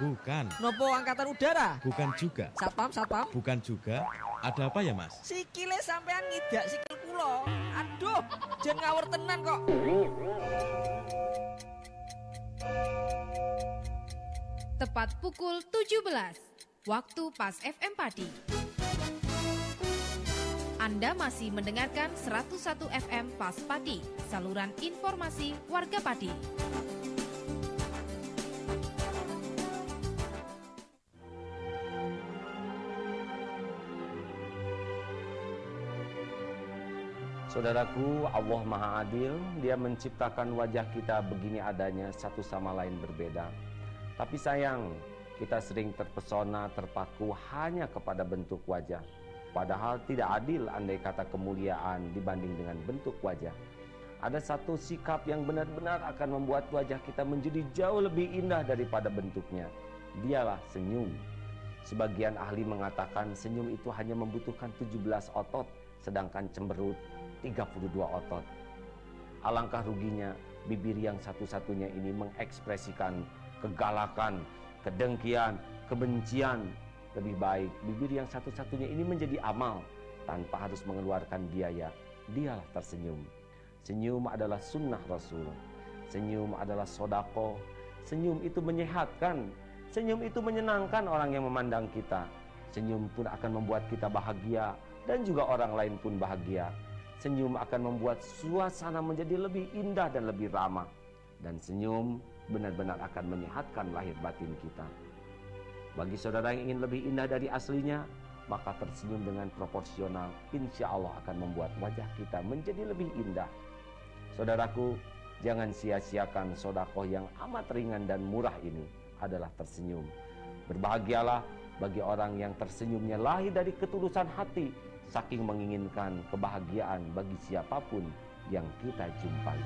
Bukan. Nopo angkatan udara? Bukan juga. Satpam, satpam? Bukan juga. Ada apa ya, Mas? Sikile sampean ngidak sikil kula. Aduh, jangan ngawur tenan kok. Tepat pukul 17 waktu pas FM Padi. Anda masih mendengarkan 101 FM Pas Padi, saluran informasi warga Padi. Saudaraku, Allah Maha Adil, Dia menciptakan wajah kita begini adanya, satu sama lain berbeda. Tapi sayang, kita sering terpesona, terpaku hanya kepada bentuk wajah. Padahal tidak adil andai kata kemuliaan dibanding dengan bentuk wajah. Ada satu sikap yang benar-benar akan membuat wajah kita menjadi jauh lebih indah daripada bentuknya. Dialah senyum. Sebagian ahli mengatakan senyum itu hanya membutuhkan 17 otot, sedangkan cemberut 32 otot. Alangkah ruginya bibir yang satu-satunya ini mengekspresikan kegalakan, kedengkian, kebencian. Lebih baik bibir yang satu-satunya ini menjadi amal tanpa harus mengeluarkan biaya. Dialah tersenyum. Senyum adalah sunnah Rasul. Senyum adalah sodako. Senyum itu menyehatkan. Senyum itu menyenangkan orang yang memandang kita. Senyum pun akan membuat kita bahagia dan juga orang lain pun bahagia. Senyum akan membuat suasana menjadi lebih indah dan lebih ramah. Dan senyum benar-benar akan menyehatkan lahir batin kita. Bagi saudara yang ingin lebih indah dari aslinya, maka tersenyum dengan proporsional. Insya Allah akan membuat wajah kita menjadi lebih indah. Saudaraku, jangan sia-siakan sodakoh yang amat ringan dan murah ini adalah tersenyum. Berbahagialah bagi orang yang tersenyumnya lahir dari ketulusan hati saking menginginkan kebahagiaan bagi siapapun yang kita jumpai.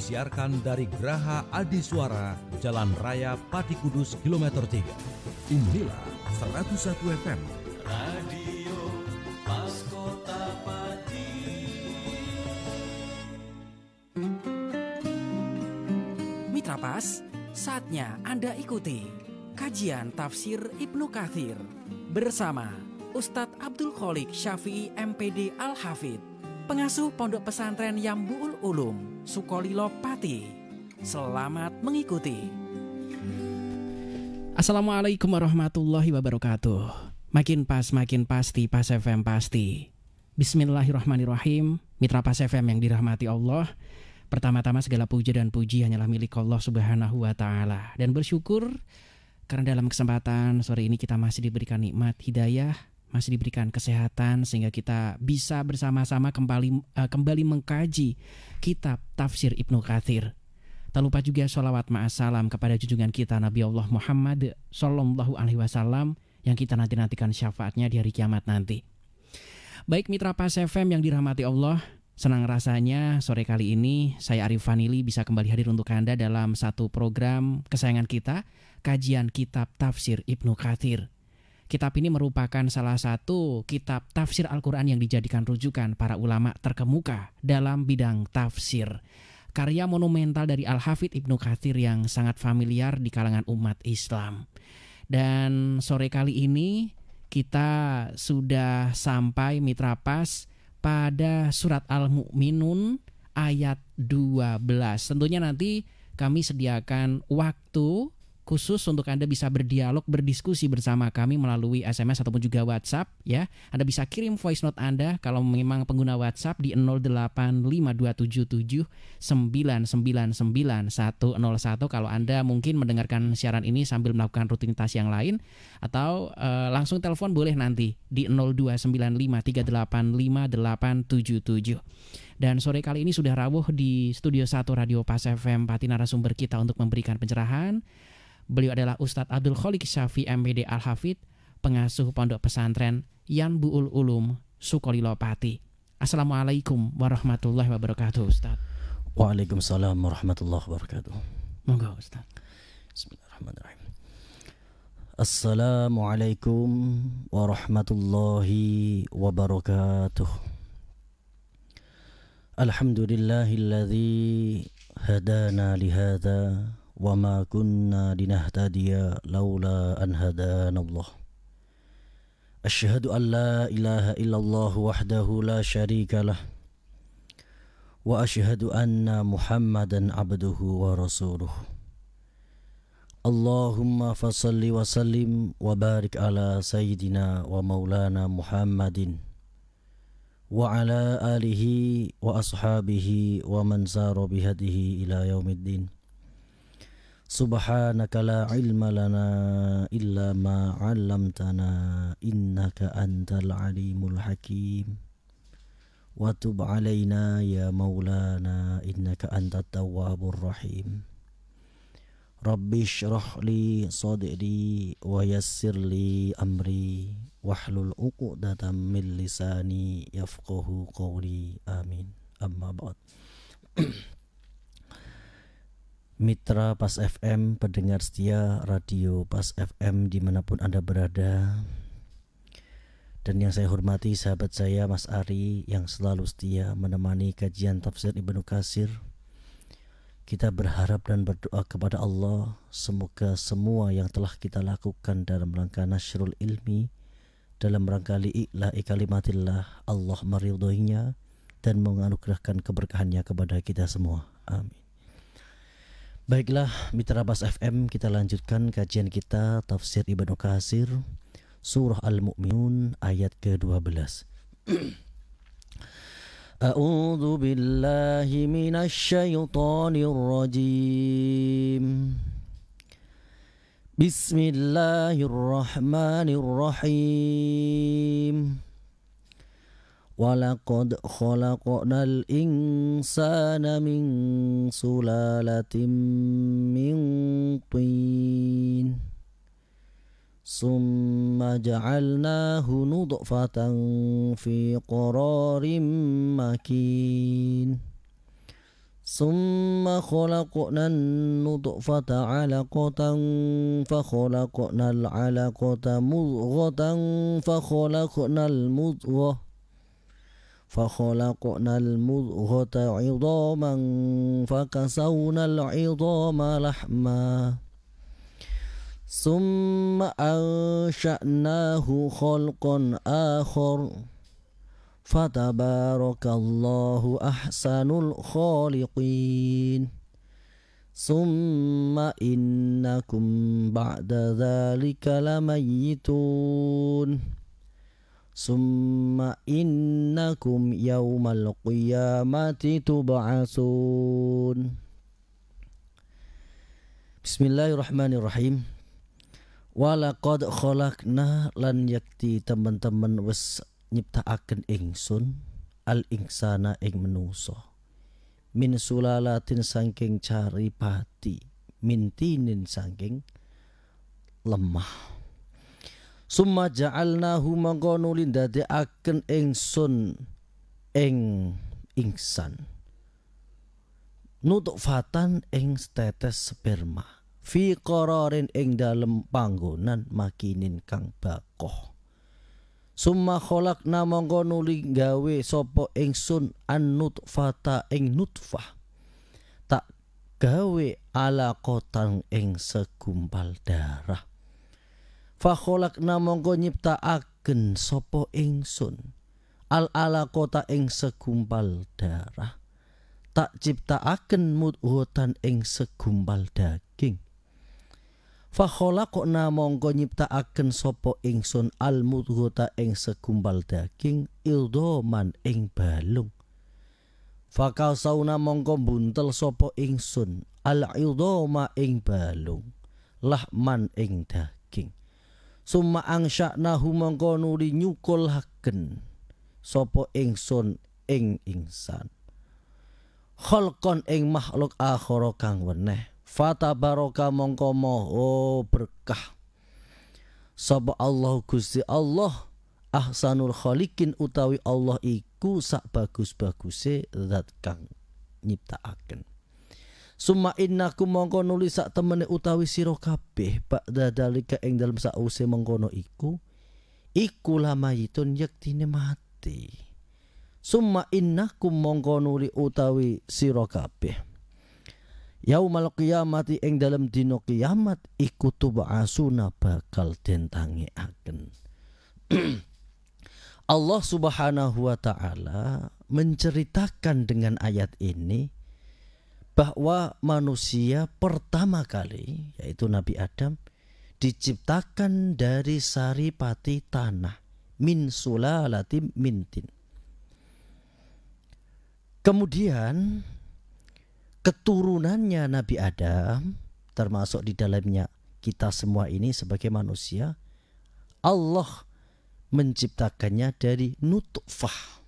disiarkan dari Geraha Adi Suara, Jalan Raya Pati Kudus, Kilometer 3. Inilah 101 FM. Radio Berikutnya Anda ikuti kajian tafsir Ibnu Kathir bersama Ustadz Abdul Khalik Syafi'i MPD Al-Hafid, pengasuh pondok pesantren Yambuul Ulum, Sukolilo Pati. Selamat mengikuti. Assalamualaikum warahmatullahi wabarakatuh. Makin pas, makin pasti, pas FM pasti. Bismillahirrahmanirrahim. Mitra Pas FM yang dirahmati Allah. Pertama-tama segala puja dan puji hanyalah milik Allah Subhanahu wa taala dan bersyukur karena dalam kesempatan sore ini kita masih diberikan nikmat hidayah, masih diberikan kesehatan sehingga kita bisa bersama-sama kembali uh, kembali mengkaji kitab tafsir Ibnu Katsir. Tak lupa juga sholawat ma'asalam kepada junjungan kita Nabi Allah Muhammad Sallallahu Alaihi Wasallam yang kita nanti-nantikan syafaatnya di hari kiamat nanti. Baik mitra Pas FM yang dirahmati Allah, Senang rasanya sore kali ini saya Arif Vanili bisa kembali hadir untuk Anda dalam satu program kesayangan kita, kajian kitab tafsir Ibnu Kathir. Kitab ini merupakan salah satu kitab tafsir Al-Quran yang dijadikan rujukan para ulama terkemuka dalam bidang tafsir. Karya monumental dari Al-Hafidh Ibnu Kathir yang sangat familiar di kalangan umat Islam. Dan sore kali ini kita sudah sampai Mitra Pas pada surat Al-Mu'minun ayat 12. Tentunya nanti kami sediakan waktu khusus untuk Anda bisa berdialog, berdiskusi bersama kami melalui SMS ataupun juga WhatsApp ya. Anda bisa kirim voice note Anda kalau memang pengguna WhatsApp di 085277999101 kalau Anda mungkin mendengarkan siaran ini sambil melakukan rutinitas yang lain atau uh, langsung telepon boleh nanti di 02953858877. Dan sore kali ini sudah rawuh di Studio 1 Radio Pas FM Pati narasumber kita untuk memberikan pencerahan Beliau adalah Ustadz Abdul Khalik Syafi MBD Al-Hafid, pengasuh pondok pesantren Yan Buul Ulum Pati. Assalamualaikum warahmatullahi wabarakatuh Ustadz. Waalaikumsalam warahmatullahi wabarakatuh. Monggo Ustadz. Bismillahirrahmanirrahim. Assalamualaikum warahmatullahi wabarakatuh. Alhamdulillahilladzi hadana lihada وما كنا لنهتدي لولا أن هدانا الله أشهد أن لا إله إلا الله وحده لا شريك له وأشهد أن محمدا عبده ورسوله اللهم فصل وسلم وبارك على سيدنا ومولانا محمد وعلى آله وأصحابه ومن سار بهديه إلى يوم الدين سبحانك لا علم لنا إلا ما علمتنا إنك أنت العليم الحكيم وتب علينا يا مولانا إنك أنت التواب الرحيم رب اشرح لي صدري ويسر لي أمري واحلل عقدة من لساني يفقه قولي آمين أما بعد Mitra Pas FM, pendengar setia radio Pas FM dimanapun Anda berada Dan yang saya hormati sahabat saya Mas Ari yang selalu setia menemani kajian tafsir Ibnu Kasir Kita berharap dan berdoa kepada Allah Semoga semua yang telah kita lakukan dalam rangka nasyrul ilmi Dalam rangka li'i'la'i kalimatillah Allah meridhoinya dan menganugerahkan keberkahannya kepada kita semua Amin Baiklah Mitra Bas FM kita lanjutkan kajian kita Tafsir Ibnu Kasir Surah Al-Mu'minun ayat ke-12 أعوذ بالله من الشيطان الرجيم بسم الله الرحمن الرحيم ولقد خلقنا الإنسان من سلالة من طين ثم جعلناه نطفة في قرار مكين ثم خلقنا النطفة علقة فخلقنا العلقة مضغة فخلقنا المضغة فخلقنا المضغة عظاما فكسونا العظام لحما ثم أنشأناه خلقا آخر فتبارك الله أحسن الخالقين ثم إنكم بعد ذلك لميتون Summa innakum yaumal qiyamati tub'asun Bismillahirrahmanirrahim Walaqad khalaqna lan yakti teman-teman wes nyiptaaken ingsun al insana ing menungso min sulalatin sangking cari pati mintinin sangking lemah summa ja'alnahu mangkono lindadekaken ingsun ing ingsan nutuk fatan ing tetes sperma fi qararin ing dalem panggonan makinin kang bakoh summa kholakna mongko nuli gawe sapa ingsun an nutfata ing nutfah tak gawe kotang ing segumpal darah Fakholakna mongko nyiptaaken sopo ingsun al ala kota ing segumpal darah tak ciptaaken mudhotan ing segumpal daging Fakhola kok namongko nyiptaaken sopo ingsun al mudhota ing segumpal daging ildoman ing balung. Fakal sauna mongko buntel sopo ingsun al ildoma ing balung lahman ing daging summa angsya'nahu mangko nuli nyukulaken sapa ingsun ing insan khalqan ing makhluk akhara kang weneh fatabaraka mongko maha berkah sapa Allah Gusti Allah ahsanul khaliqin utawi Allah iku sak bagus-baguse zat kang nyiptakaken Suma innakum mongko nuli sak temene utawi sira kabeh ba'da dalika ing dalem sause mengkono iku iku lamayitun yektine mati. Suma innakum mongko nuli utawi sira kabeh. Yaumal qiyamati ing dalem dina kiamat iku tub'asuna bakal dentangi tangiaken. Allah Subhanahu wa taala menceritakan dengan ayat ini bahwa manusia pertama kali yaitu Nabi Adam diciptakan dari saripati tanah min sulalati mintin. Kemudian keturunannya Nabi Adam termasuk di dalamnya kita semua ini sebagai manusia Allah menciptakannya dari nutfah.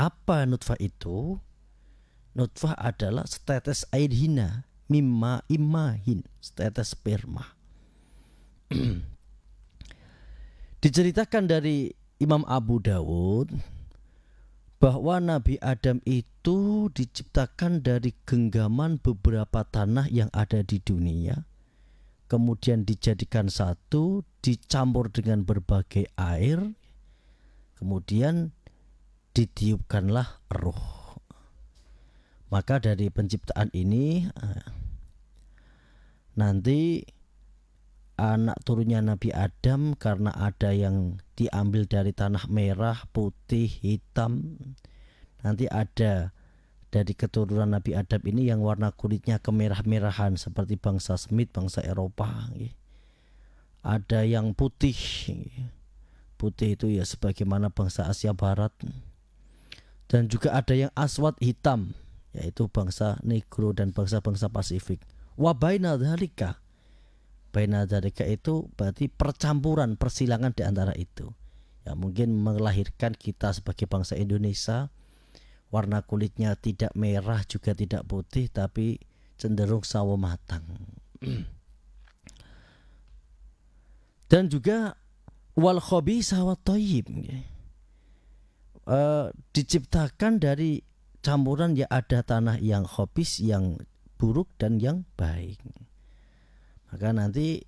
Apa nutfah itu? Nutfah adalah setetes air hina, mimma imahin, setetes sperma. Diceritakan dari Imam Abu Dawud bahwa Nabi Adam itu diciptakan dari genggaman beberapa tanah yang ada di dunia, kemudian dijadikan satu, dicampur dengan berbagai air, kemudian ditiupkanlah roh. Maka dari penciptaan ini eh, nanti anak turunnya Nabi Adam karena ada yang diambil dari tanah merah, putih, hitam. Nanti ada dari keturunan Nabi Adam ini yang warna kulitnya kemerah-merahan seperti bangsa Semit, bangsa Eropa. Ada yang putih. Putih itu ya sebagaimana bangsa Asia Barat. Dan juga ada yang Aswat hitam yaitu bangsa negro dan bangsa-bangsa Pasifik. Wa baina dzalika. Baina dzalika itu berarti percampuran, persilangan di antara itu. Ya mungkin melahirkan kita sebagai bangsa Indonesia warna kulitnya tidak merah juga tidak putih tapi cenderung sawo matang. dan juga wal khabisa wat thayyib. Uh, eh, diciptakan dari campuran ya ada tanah yang hobis yang buruk dan yang baik maka nanti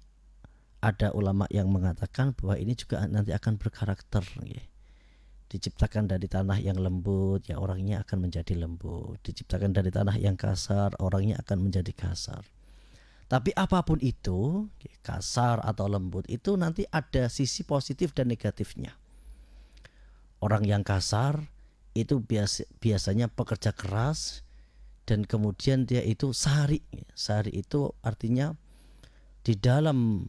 ada ulama yang mengatakan bahwa ini juga nanti akan berkarakter ya. diciptakan dari tanah yang lembut ya orangnya akan menjadi lembut diciptakan dari tanah yang kasar orangnya akan menjadi kasar tapi apapun itu kasar atau lembut itu nanti ada sisi positif dan negatifnya orang yang kasar itu biasa, biasanya pekerja keras dan kemudian dia itu sehari sehari itu artinya di dalam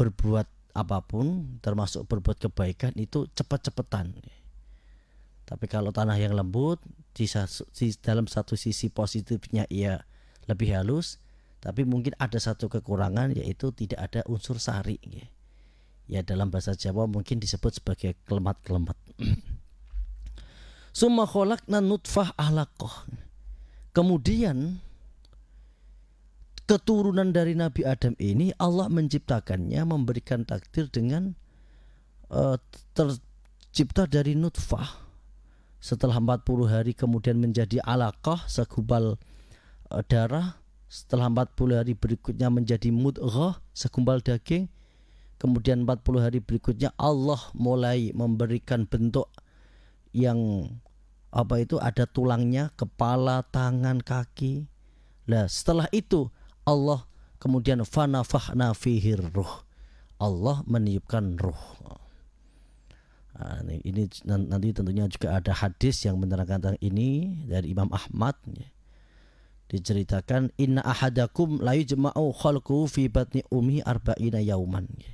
berbuat apapun termasuk berbuat kebaikan itu cepat-cepatan tapi kalau tanah yang lembut di, di dalam satu sisi positifnya ia lebih halus tapi mungkin ada satu kekurangan yaitu tidak ada unsur sari ya dalam bahasa Jawa mungkin disebut sebagai kelemat-kelemat Summa kholakna nutfah alakoh. Kemudian keturunan dari Nabi Adam ini Allah menciptakannya memberikan takdir dengan uh, tercipta dari nutfah. Setelah 40 hari kemudian menjadi alaqah segumpal uh, eh, darah. Setelah 40 hari berikutnya menjadi mudghah segumpal daging. Kemudian 40 hari berikutnya Allah mulai memberikan bentuk yang apa itu ada tulangnya, kepala, tangan, kaki. lah setelah itu Allah kemudian fana fahna fihir ruh. Allah meniupkan ruh. Nah, ini nanti tentunya juga ada hadis yang menerangkan tentang ini dari Imam Ahmad ya. diceritakan inna ahadakum layu jema'u khalku fi batni umi arba'ina yauman ya.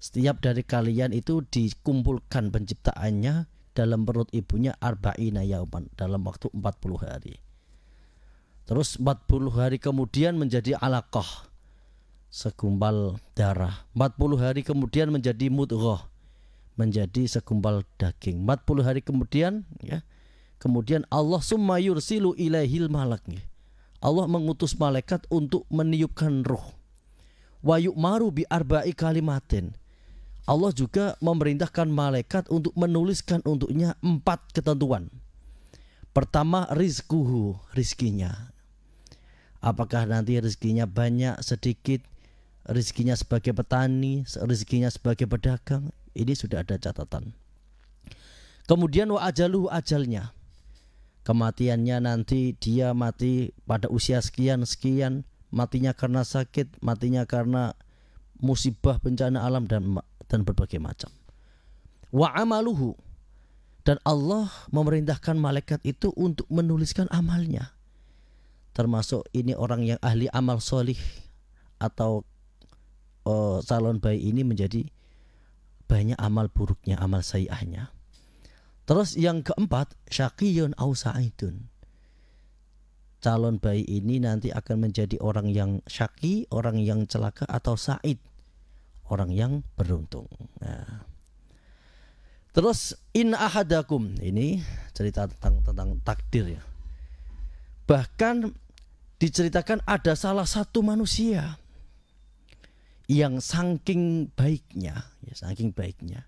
setiap dari kalian itu dikumpulkan penciptaannya dalam perut ibunya arba'ina yauman dalam waktu 40 hari. Terus 40 hari kemudian menjadi alaqah segumpal darah. 40 hari kemudian menjadi mudghah menjadi segumpal daging. 40 hari kemudian ya. Kemudian Allah summa yursilu ilaihil malak. Allah mengutus malaikat untuk meniupkan ruh. Wa yu'maru bi arba'i kalimatin Allah juga memerintahkan malaikat untuk menuliskan untuknya empat ketentuan. Pertama, rizkuhu, rizkinya. Apakah nanti rizkinya banyak, sedikit, rizkinya sebagai petani, rizkinya sebagai pedagang, ini sudah ada catatan. Kemudian wa ajalu ajalnya. Kematiannya nanti dia mati pada usia sekian-sekian, matinya karena sakit, matinya karena musibah bencana alam dan dan berbagai macam. Wa amaluhu dan Allah memerintahkan malaikat itu untuk menuliskan amalnya. Termasuk ini orang yang ahli amal solih atau uh, calon bayi ini menjadi banyak amal buruknya, amal sayahnya. Terus yang keempat, syakiyun au sa'idun. Calon bayi ini nanti akan menjadi orang yang syaki, orang yang celaka atau sa'id orang yang beruntung. Nah. Terus in ahadakum ini cerita tentang tentang takdir ya. Bahkan diceritakan ada salah satu manusia yang saking baiknya, ya saking baiknya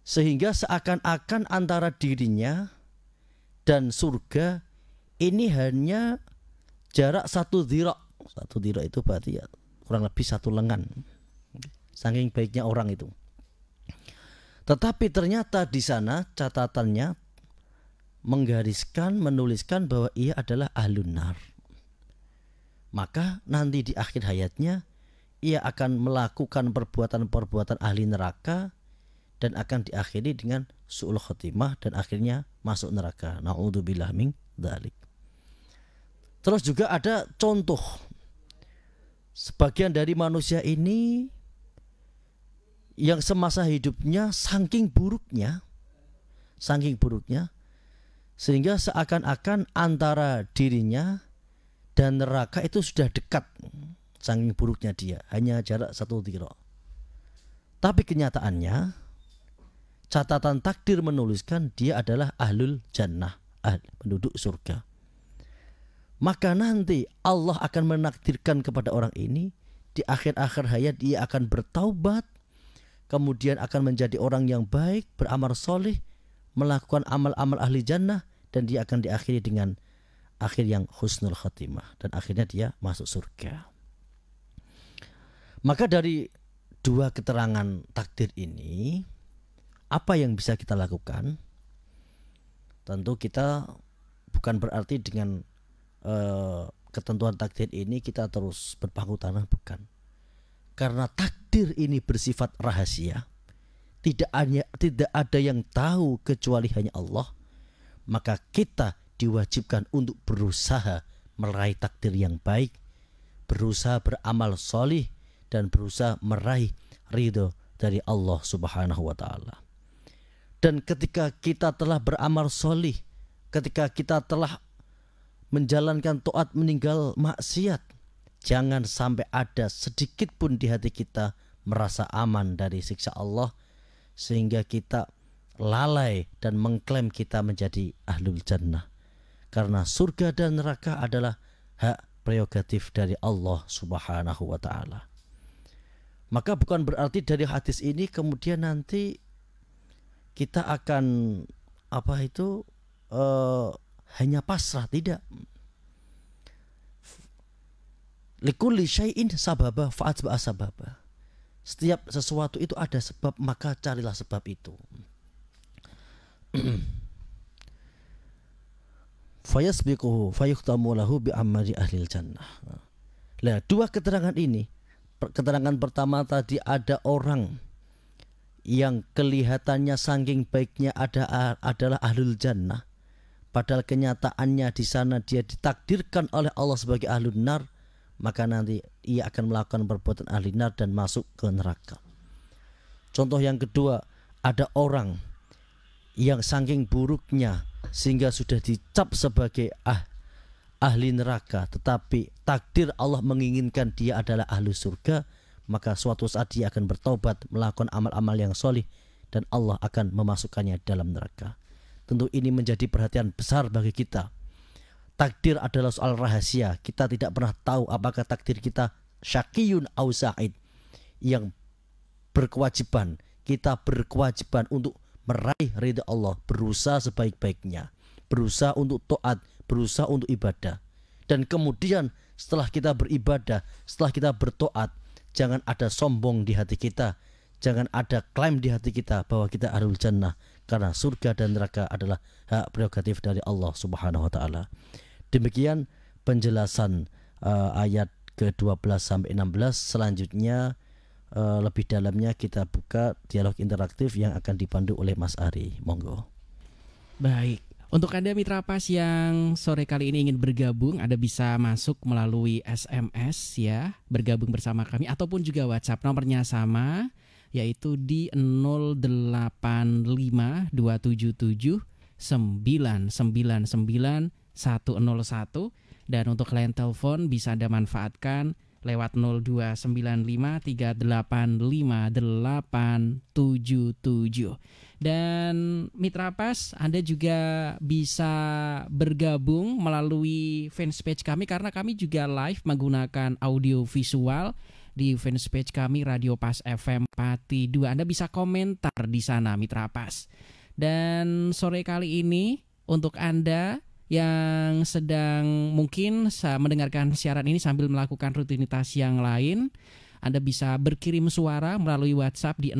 sehingga seakan-akan antara dirinya dan surga ini hanya jarak satu dirok satu dirok itu berarti ya kurang lebih satu lengan saking baiknya orang itu. Tetapi ternyata di sana catatannya menggariskan menuliskan bahwa ia adalah ahlun Maka nanti di akhir hayatnya ia akan melakukan perbuatan-perbuatan ahli neraka dan akan diakhiri dengan su'ul khotimah dan akhirnya masuk neraka. Nauzubillah min dzalik. Terus juga ada contoh sebagian dari manusia ini yang semasa hidupnya saking buruknya saking buruknya sehingga seakan-akan antara dirinya dan neraka itu sudah dekat saking buruknya dia hanya jarak satu tiro tapi kenyataannya catatan takdir menuliskan dia adalah ahlul jannah ahl, penduduk surga maka nanti Allah akan menakdirkan kepada orang ini di akhir-akhir hayat dia akan bertaubat kemudian akan menjadi orang yang baik, beramal soleh, melakukan amal-amal ahli jannah, dan dia akan diakhiri dengan akhir yang husnul khatimah. Dan akhirnya dia masuk surga. Maka dari dua keterangan takdir ini, apa yang bisa kita lakukan? Tentu kita bukan berarti dengan uh, ketentuan takdir ini kita terus berpangku tanah, bukan karena takdir ini bersifat rahasia tidak hanya tidak ada yang tahu kecuali hanya Allah maka kita diwajibkan untuk berusaha meraih takdir yang baik berusaha beramal solih dan berusaha meraih ridho dari Allah subhanahu wa ta'ala dan ketika kita telah beramal solih ketika kita telah menjalankan toat meninggal maksiat jangan sampai ada sedikit pun di hati kita merasa aman dari siksa Allah sehingga kita lalai dan mengklaim kita menjadi ahlul jannah karena surga dan neraka adalah hak prerogatif dari Allah Subhanahu wa taala. Maka bukan berarti dari hadis ini kemudian nanti kita akan apa itu uh, hanya pasrah tidak Likulli syai'in sababa fa'atba'a sababa. Setiap sesuatu itu ada sebab, maka carilah sebab itu. Fayasbiquhu fayuhtamu lahu bi'amari ahlil jannah. Nah, dua keterangan ini. Keterangan pertama tadi ada orang yang kelihatannya saking baiknya ada adalah ahlul jannah. Padahal kenyataannya di sana dia ditakdirkan oleh Allah sebagai ahlul nar maka nanti ia akan melakukan perbuatan ahli nar dan masuk ke neraka. Contoh yang kedua, ada orang yang saking buruknya sehingga sudah dicap sebagai ah, ahli neraka, tetapi takdir Allah menginginkan dia adalah ahli surga, maka suatu saat dia akan bertobat, melakukan amal-amal yang solih, dan Allah akan memasukkannya dalam neraka. Tentu ini menjadi perhatian besar bagi kita takdir adalah soal rahasia. Kita tidak pernah tahu apakah takdir kita syakiyun au sa'id yang berkewajiban. Kita berkewajiban untuk meraih ridha Allah, berusaha sebaik-baiknya, berusaha untuk taat, berusaha untuk ibadah. Dan kemudian setelah kita beribadah, setelah kita bertoat, jangan ada sombong di hati kita, jangan ada klaim di hati kita bahwa kita ahlul jannah karena surga dan neraka adalah hak prerogatif dari Allah Subhanahu wa taala. Demikian penjelasan uh, ayat ke-12 sampai 16. Selanjutnya uh, lebih dalamnya kita buka dialog interaktif yang akan dipandu oleh Mas Ari. Monggo. Baik. Untuk Anda mitra pas yang sore kali ini ingin bergabung, Anda bisa masuk melalui SMS ya, bergabung bersama kami ataupun juga WhatsApp. Nomornya sama yaitu di 085277 101 dan untuk klien telepon bisa Anda manfaatkan lewat 02953858877. Dan Mitra Pas, Anda juga bisa bergabung melalui fanspage kami karena kami juga live menggunakan audio visual di fanspage kami Radio Pas FM Pati 2. Anda bisa komentar di sana Mitra Pas. Dan sore kali ini untuk Anda yang sedang mungkin mendengarkan siaran ini sambil melakukan rutinitas yang lain. Anda bisa berkirim suara melalui WhatsApp di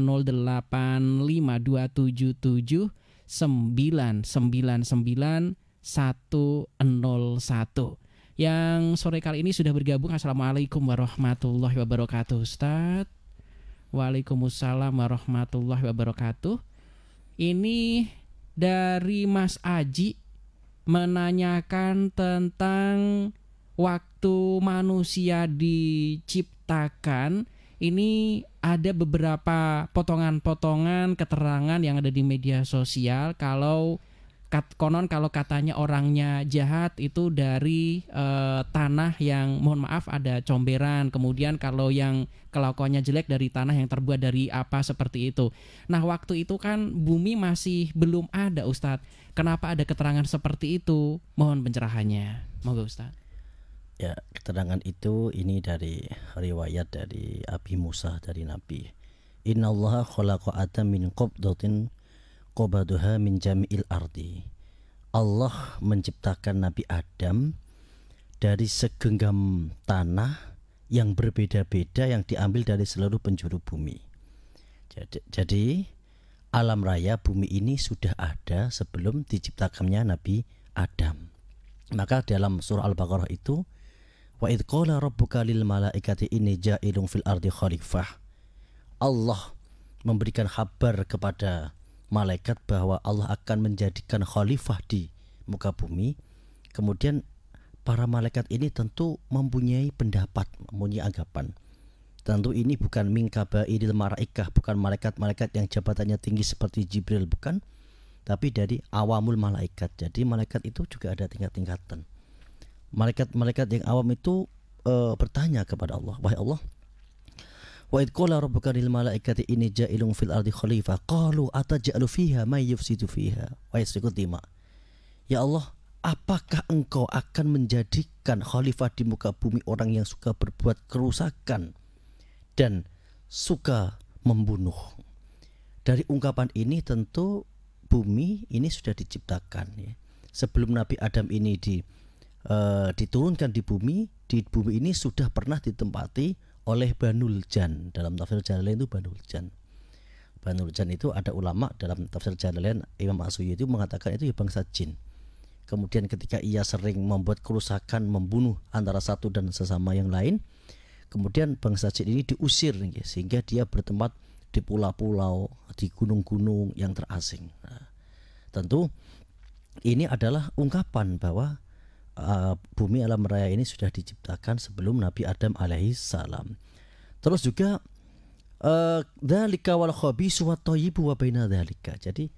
085277999101. yang sore kali ini sudah bergabung Assalamualaikum warahmatullahi wabarakatuh Ustaz Waalaikumsalam warahmatullahi wabarakatuh Ini dari Mas Aji menanyakan tentang waktu manusia diciptakan ini ada beberapa potongan-potongan keterangan yang ada di media sosial kalau kat, konon kalau katanya orangnya jahat itu dari uh, tanah yang mohon maaf ada comberan kemudian kalau yang kelakuannya jelek dari tanah yang terbuat dari apa seperti itu nah waktu itu kan bumi masih belum ada Ustadz kenapa ada keterangan seperti itu mohon pencerahannya moga Ustadz ya keterangan itu ini dari riwayat dari Abi Musa dari Nabi Inna Allah khalaqa min qabdatin qabaduha min jami'il ardi. Allah menciptakan Nabi Adam dari segenggam tanah yang berbeda-beda yang diambil dari seluruh penjuru bumi. Jadi, jadi alam raya bumi ini sudah ada sebelum diciptakannya Nabi Adam. Maka dalam surah Al-Baqarah itu wa id qala rabbuka lil malaikati inni ja'ilun fil ardi khalifah. Allah memberikan kabar kepada malaikat bahwa Allah akan menjadikan khalifah di muka bumi. Kemudian para malaikat ini tentu mempunyai pendapat, mempunyai anggapan. Tentu ini bukan Mingkabai mingkabairil maraikah, bukan malaikat-malaikat yang jabatannya tinggi seperti Jibril, bukan. Tapi dari awamul malaikat. Jadi malaikat itu juga ada tingkat-tingkatan. Malaikat-malaikat yang awam itu e, bertanya kepada Allah, "Wahai Allah, Wa id qala rabbuka lil malaikati inni ja'ilun fil ardi khalifah qalu ataj'alu fiha may yufsidu fiha wa yasfiku dima. Ya Allah, apakah engkau akan menjadikan khalifah di muka bumi orang yang suka berbuat kerusakan dan suka membunuh? Dari ungkapan ini tentu bumi ini sudah diciptakan ya. Sebelum Nabi Adam ini di, uh, diturunkan di bumi, di bumi ini sudah pernah ditempati oleh Banul Jan dalam tafsir Jalalain itu Banul Jan Banul Jan itu ada ulama dalam tafsir Jalalain Imam Asuyuti itu mengatakan itu ya bangsa jin kemudian ketika ia sering membuat kerusakan membunuh antara satu dan sesama yang lain kemudian bangsa jin ini diusir sehingga dia bertempat di pulau-pulau di gunung-gunung yang terasing nah, tentu ini adalah ungkapan bahwa Eh, bumi alam raya ini sudah diciptakan sebelum Nabi Adam alaihi salam. Terus juga eh, dalika wal khabisu wa thayyibu Jadi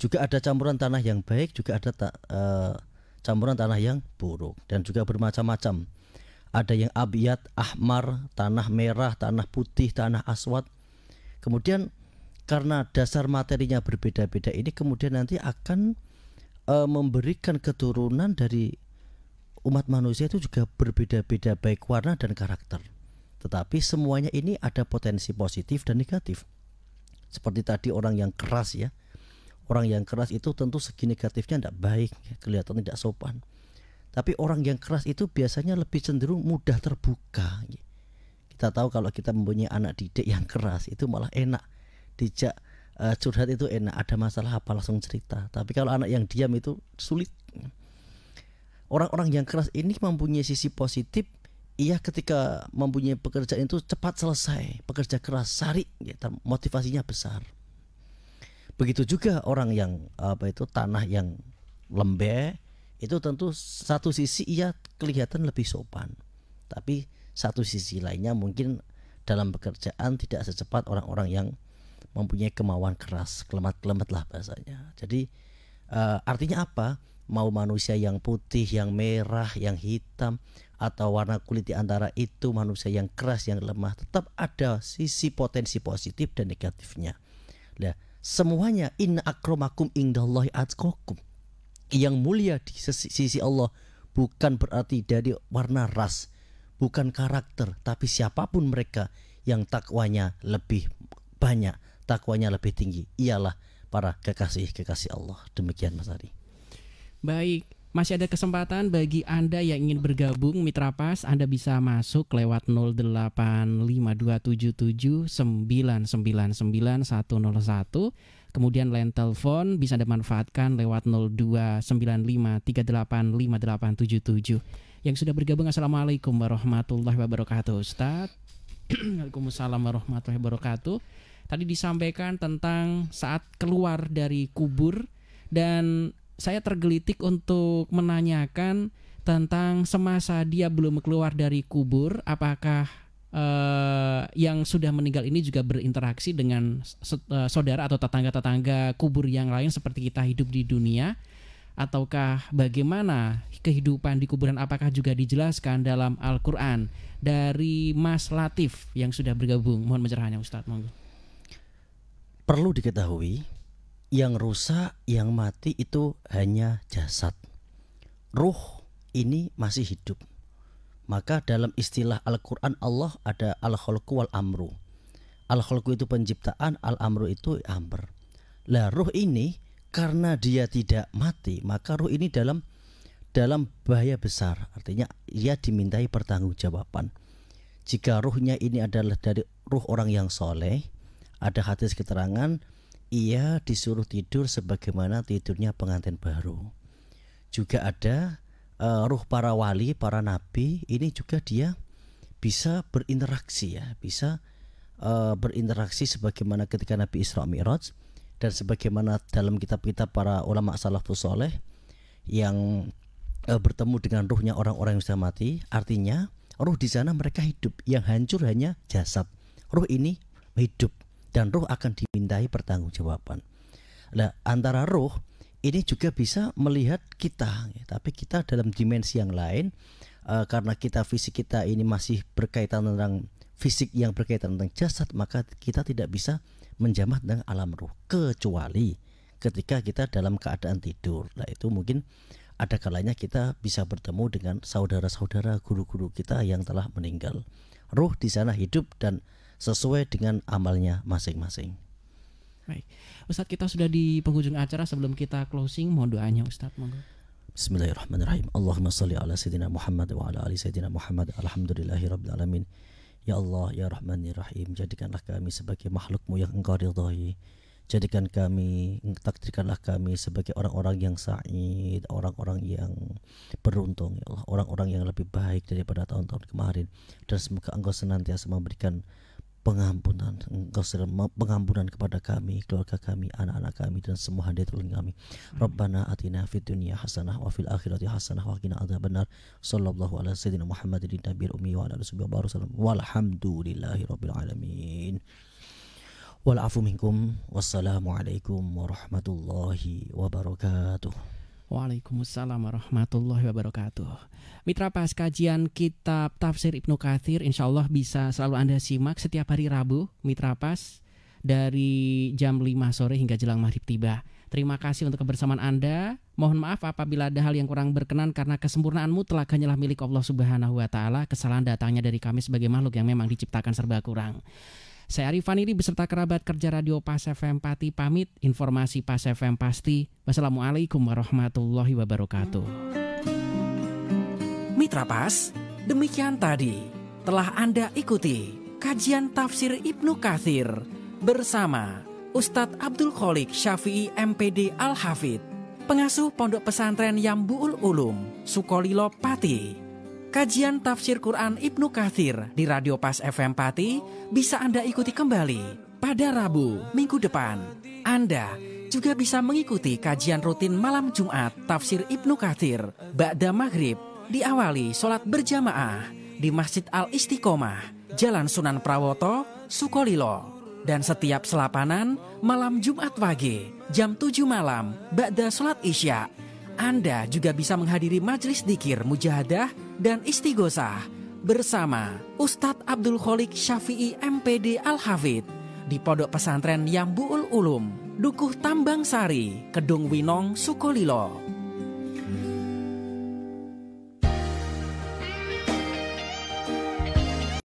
juga ada campuran tanah yang baik, juga ada ta, uh, campuran tanah yang buruk dan juga bermacam-macam. Ada yang abiyat, ahmar, tanah merah, tanah putih, tanah aswad. Kemudian karena dasar materinya berbeda-beda ini kemudian nanti akan memberikan keturunan dari umat manusia itu juga berbeda-beda baik warna dan karakter. Tetapi semuanya ini ada potensi positif dan negatif. Seperti tadi orang yang keras ya. Orang yang keras itu tentu segi negatifnya tidak baik, kelihatan tidak sopan. Tapi orang yang keras itu biasanya lebih cenderung mudah terbuka. Kita tahu kalau kita mempunyai anak didik yang keras itu malah enak dijak eh, curhat itu enak, ada masalah apa langsung cerita. Tapi kalau anak yang diam itu sulit orang-orang yang keras ini mempunyai sisi positif ia ketika mempunyai pekerjaan itu cepat selesai pekerja keras sari ya, motivasinya besar begitu juga orang yang apa itu tanah yang lembek itu tentu satu sisi ia kelihatan lebih sopan tapi satu sisi lainnya mungkin dalam pekerjaan tidak secepat orang-orang yang mempunyai kemauan keras kelemat kelemat lah bahasanya jadi uh, artinya apa mau manusia yang putih, yang merah, yang hitam atau warna kulit di antara itu manusia yang keras, yang lemah, tetap ada sisi potensi positif dan negatifnya. Nah, semuanya in akromakum indallahi atqakum. Yang mulia di sisi Allah bukan berarti dari warna ras, bukan karakter, tapi siapapun mereka yang takwanya lebih banyak, takwanya lebih tinggi, ialah para kekasih-kekasih Allah. Demikian Mas Ari. Baik, masih ada kesempatan bagi Anda yang ingin bergabung Mitra Pas, Anda bisa masuk lewat 085277999101. Kemudian line telepon bisa Anda manfaatkan lewat 02953858877. Yang sudah bergabung Assalamualaikum warahmatullahi wabarakatuh Ustaz. Waalaikumsalam warahmatullahi wabarakatuh. Tadi disampaikan tentang saat keluar dari kubur dan saya tergelitik untuk menanyakan tentang semasa dia belum keluar dari kubur, apakah uh, yang sudah meninggal ini juga berinteraksi dengan eh, saudara atau tetangga-tetangga kubur yang lain seperti kita hidup di dunia? Ataukah bagaimana kehidupan di kuburan apakah juga dijelaskan dalam Al-Quran dari Mas Latif yang sudah bergabung? Mohon pencerahannya Ustadz, monggo. Perlu diketahui yang rusak, yang mati itu hanya jasad. Ruh ini masih hidup. Maka dalam istilah Al-Quran Allah ada al khulku wal-Amru. al khulku itu penciptaan, Al-Amru itu amr. Lah ruh ini karena dia tidak mati, maka ruh ini dalam dalam bahaya besar. Artinya ia dimintai pertanggungjawaban. Jika ruhnya ini adalah dari ruh orang yang soleh, ada hadis keterangan ia disuruh tidur sebagaimana tidurnya pengantin baru. Juga ada uh, ruh para wali, para nabi, ini juga dia bisa berinteraksi ya, bisa uh, berinteraksi sebagaimana ketika Nabi Isra Mi'raj dan sebagaimana dalam kitab-kitab para ulama salafus soleh yang uh, bertemu dengan ruhnya orang-orang yang sudah mati, artinya ruh di sana mereka hidup, yang hancur hanya jasad. Ruh ini hidup dan roh akan dimintai pertanggungjawaban. Nah, antara roh ini juga bisa melihat kita, ya, tapi kita dalam dimensi yang lain uh, karena kita fisik kita ini masih berkaitan tentang fisik yang berkaitan tentang jasad, maka kita tidak bisa menjamah dengan alam roh kecuali ketika kita dalam keadaan tidur. Nah, itu mungkin ada kalanya kita bisa bertemu dengan saudara-saudara guru-guru kita yang telah meninggal. Roh di sana hidup dan sesuai dengan amalnya masing-masing. Baik. Ustadz kita sudah di penghujung acara sebelum kita closing mohon doanya Ustadz monggo. Bismillahirrahmanirrahim. Allahumma shalli ala sayyidina Muhammad wa ala ali sayyidina Muhammad. Alhamdulillahi rabbil alamin. Ya Allah, ya Rahmanir Rahim, jadikanlah kami sebagai makhlukmu yang engkau ridhoi. Jadikan kami, takdirkanlah kami sebagai orang-orang yang sa'id, orang-orang yang beruntung, ya Allah, orang-orang yang lebih baik daripada tahun-tahun kemarin. Dan semoga engkau senantiasa memberikan pengampunan engkau sedang pengampunan kepada kami keluarga kami anak-anak kami dan semua hadirat kami Rabbana atina fid dunya hasanah wa fil akhirati hasanah wa qina adzabannar sallallahu ala sayyidina Muhammadin nabiyil ummi wa ala alihi wa sallam walhamdulillahi rabbil alamin wal afu minkum wassalamu alaikum warahmatullahi wabarakatuh Waalaikumsalam warahmatullahi wabarakatuh. Mitra pas kajian kitab tafsir Ibnu Kathir insya Allah bisa selalu Anda simak setiap hari Rabu Mitra pas dari jam 5 sore hingga jelang maghrib tiba. Terima kasih untuk kebersamaan Anda. Mohon maaf apabila ada hal yang kurang berkenan karena kesempurnaan mutlak hanyalah milik Allah Subhanahu wa taala. Kesalahan datangnya dari kami sebagai makhluk yang memang diciptakan serba kurang. Saya Arifan ini beserta kerabat kerja Radio Pas FM Pati pamit. Informasi Pas FM pasti. Wassalamualaikum warahmatullahi wabarakatuh. Mitra Pas, demikian tadi telah Anda ikuti kajian tafsir Ibnu Kathir bersama Ustadz Abdul Kholik Syafi'i MPD Al-Hafid, pengasuh Pondok Pesantren Yambu'ul Ulum, Sukolilo Pati. Kajian Tafsir Quran Ibnu Kathir di Radio Pas FM Pati bisa Anda ikuti kembali pada Rabu minggu depan. Anda juga bisa mengikuti kajian rutin malam Jumat Tafsir Ibnu Kathir Ba'da Maghrib diawali sholat berjamaah di Masjid Al-Istiqomah, Jalan Sunan Prawoto, Sukolilo. Dan setiap selapanan, malam Jumat Wage jam 7 malam, Ba'da Sholat Isya' Anda juga bisa menghadiri majelis dikir mujahadah dan istighosah bersama Ustadz Abdul Kholik Syafi'i MPD Al-Hafid di Pondok Pesantren Yambuul Ulum, Dukuh Tambang Sari, Kedung Winong, Sukolilo.